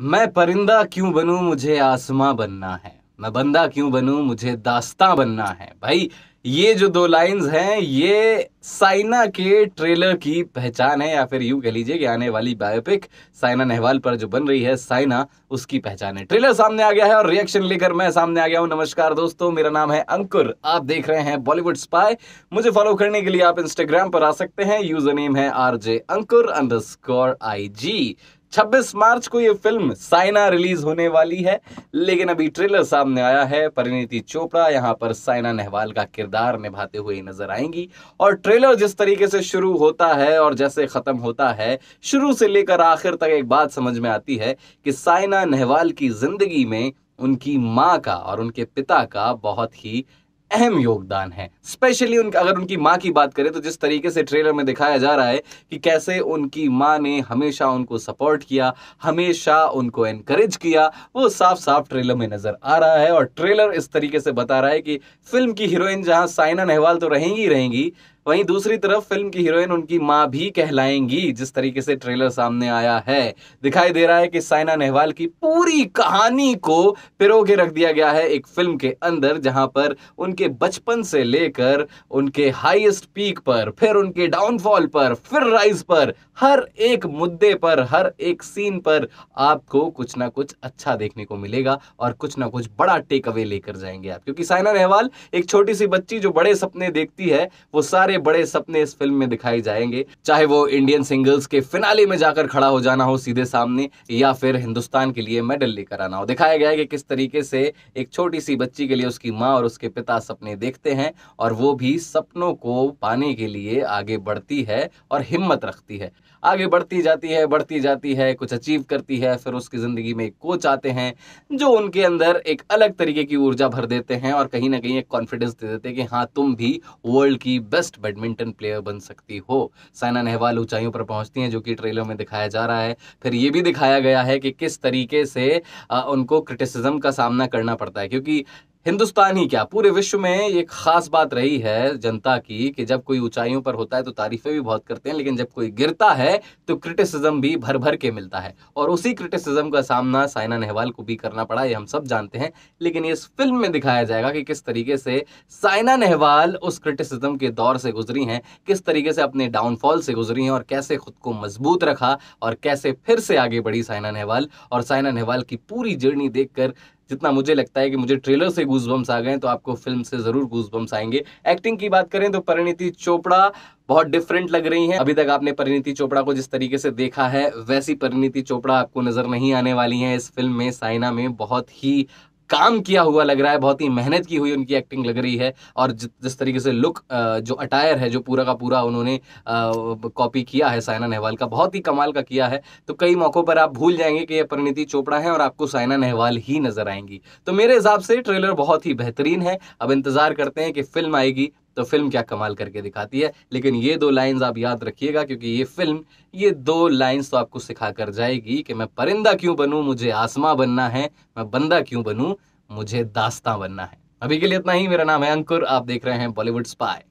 मैं परिंदा क्यों बनूं मुझे आसमां बनना है मैं बंदा क्यों बनूं मुझे दास्तां बनना है भाई ये जो दो लाइंस हैं ये साइना के ट्रेलर की पहचान है या फिर यूं कह लीजिए कि आने वाली बायोपिक साइना नेहवाल पर जो बन रही है साइना उसकी पहचान है ट्रेलर सामने आ गया है और रिएक्शन लेकर मैं सामने आ गया हूं नमस्कार दोस्तों मेरा नाम है अंकुर आप देख रहे हैं बॉलीवुड स्पाई मुझे फॉलो करने के लिए आप इंस्टाग्राम पर आ सकते हैं यूजर नेम है R J Ankur under I G 26 मार्च को ये फिल्म साइना रिलीज होने वाली है लेकिन अभी ट्रेलर सामने आया है परिणीति चोपड़ा यहाँ पर साइना नेहवाल का किरदार निभाते हुए नजर आएंगी और ट्रेलर जिस तरीके से शुरू होता है और जैसे खत्म होता है शुरू से लेकर आखिर तक एक बात समझ में आती है कि साइना नेहवाल की जिंदगी में उनकी माँ का और उनके पिता का बहुत ही अहम योगदान है स्पेशली उनका अगर उनकी माँ की बात करें तो जिस तरीके से ट्रेलर में दिखाया जा रहा है कि कैसे उनकी माँ ने हमेशा उनको सपोर्ट किया हमेशा उनको एनकरेज किया वो साफ साफ ट्रेलर में नजर आ रहा है और ट्रेलर इस तरीके से बता रहा है कि फिल्म की हीरोइन जहाँ साइना नेहवाल तो रहेंगी ही रहेंगी वहीं दूसरी तरफ फिल्म की हीरोइन उनकी मां भी कहलाएंगी जिस तरीके से ट्रेलर सामने आया है दिखाई दे रहा है कि साइना नेहवाल की पूरी कहानी को पिरो के रख दिया गया है एक फिल्म के अंदर जहां पर उनके बचपन से लेकर उनके हाईएस्ट पीक पर फिर उनके डाउनफॉल पर फिर राइज पर हर एक मुद्दे पर हर एक सीन पर आपको कुछ ना कुछ अच्छा देखने को मिलेगा और कुछ ना कुछ बड़ा टेक अवे लेकर जाएंगे आप क्योंकि साइना नेहवाल एक छोटी सी बच्ची जो बड़े सपने देखती है वो सारे बड़े बड़े सपने इस फिल्म में दिखाए जाएंगे चाहे वो इंडियन सिंगल्स के फिनाले में जाकर खड़ा हो जाना हो सीधे सामने या फिर हिंदुस्तान के लिए मेडल लेकर आना हो दिखाया गया है कि किस तरीके से एक छोटी सी बच्ची के लिए उसकी माँ और उसके पिता सपने देखते हैं और वो भी सपनों को पाने के लिए आगे बढ़ती है और हिम्मत रखती है आगे बढ़ती जाती है बढ़ती जाती है कुछ अचीव करती है फिर उसकी ज़िंदगी में एक कोच आते हैं जो उनके अंदर एक अलग तरीके की ऊर्जा भर देते हैं और कहीं ना कहीं एक कॉन्फिडेंस दे देते हैं कि हाँ तुम भी वर्ल्ड की बेस्ट बैडमिंटन प्लेयर बन सकती हो साइना नेहवाल ऊंचाइयों पर पहुंचती हैं जो कि ट्रेलर में दिखाया जा रहा है फिर ये भी दिखाया गया है कि किस तरीके से उनको क्रिटिसिज्म का सामना करना पड़ता है क्योंकि हिंदुस्तान ही क्या पूरे विश्व में एक खास बात रही है जनता की कि जब कोई ऊंचाइयों पर होता है तो तारीफें भी बहुत करते हैं लेकिन जब कोई गिरता है तो क्रिटिसिज्म भी भर भर के मिलता है और उसी क्रिटिसिज्म का सामना साइना नेहवाल को भी करना पड़ा ये हम सब जानते हैं लेकिन इस फिल्म में दिखाया जाएगा कि किस तरीके से साइना नेहवाल उस क्रिटिसिज्म के दौर से गुजरी हैं किस तरीके से अपने डाउनफॉल से गुजरी हैं और कैसे खुद को मजबूत रखा और कैसे फिर से आगे बढ़ी साइना नेहवाल और साइना नेहवाल की पूरी जर्नी देखकर जितना मुझे लगता है कि मुझे ट्रेलर से गूज बम्स आ गए तो आपको फिल्म से जरूर गूज बम्स आएंगे एक्टिंग की बात करें तो परिणीति चोपड़ा बहुत डिफरेंट लग रही हैं अभी तक आपने परिणीति चोपड़ा को जिस तरीके से देखा है वैसी परिणीति चोपड़ा आपको नजर नहीं आने वाली है इस फिल्म में साइना में बहुत ही काम किया हुआ लग रहा है बहुत ही मेहनत की हुई उनकी एक्टिंग लग रही है और जिस तरीके से लुक जो अटायर है जो पूरा का पूरा उन्होंने कॉपी किया है साइना नेहवाल का बहुत ही कमाल का किया है तो कई मौक़ों पर आप भूल जाएंगे कि ये परिणीति चोपड़ा है और आपको साइना नेहवाल ही नजर आएंगी तो मेरे हिसाब से ट्रेलर बहुत ही बेहतरीन है अब इंतज़ार करते हैं कि फिल्म आएगी तो फिल्म क्या कमाल करके दिखाती है लेकिन ये दो लाइंस आप याद रखिएगा क्योंकि ये फिल्म ये दो लाइंस तो आपको सिखा कर जाएगी कि मैं परिंदा क्यों बनूं मुझे आसमां बनना है मैं बंदा क्यों बनूं मुझे दास्तां बनना है अभी के लिए इतना ही मेरा नाम है अंकुर आप देख रहे हैं बॉलीवुड स्पाई